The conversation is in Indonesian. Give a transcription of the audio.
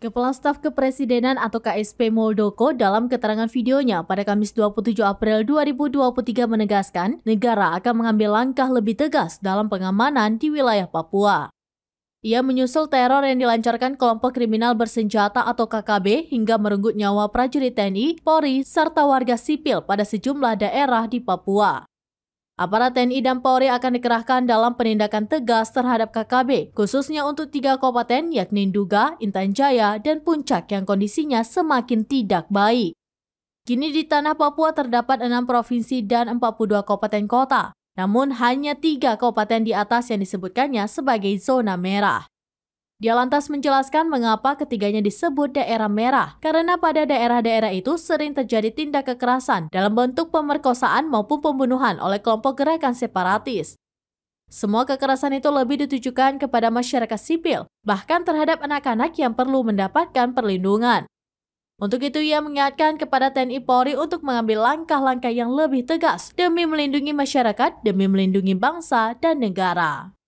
Kepala Staf Kepresidenan atau KSP Moldoko dalam keterangan videonya pada Kamis 27 April 2023 menegaskan negara akan mengambil langkah lebih tegas dalam pengamanan di wilayah Papua. Ia menyusul teror yang dilancarkan kelompok kriminal bersenjata atau KKB hingga merenggut nyawa prajurit TNI, Polri, serta warga sipil pada sejumlah daerah di Papua. Aparat TNI dan Polri akan dikerahkan dalam penindakan tegas terhadap KKB, khususnya untuk tiga kabupaten yakni Duga, Intan Jaya, dan Puncak yang kondisinya semakin tidak baik. Kini di tanah Papua terdapat enam provinsi dan 42 kabupaten kota, namun hanya tiga kabupaten di atas yang disebutkannya sebagai zona merah. Dia lantas menjelaskan mengapa ketiganya disebut daerah merah, karena pada daerah-daerah itu sering terjadi tindak kekerasan dalam bentuk pemerkosaan maupun pembunuhan oleh kelompok gerakan separatis. Semua kekerasan itu lebih ditujukan kepada masyarakat sipil, bahkan terhadap anak-anak yang perlu mendapatkan perlindungan. Untuk itu, ia mengingatkan kepada TNI Polri untuk mengambil langkah-langkah yang lebih tegas demi melindungi masyarakat, demi melindungi bangsa dan negara.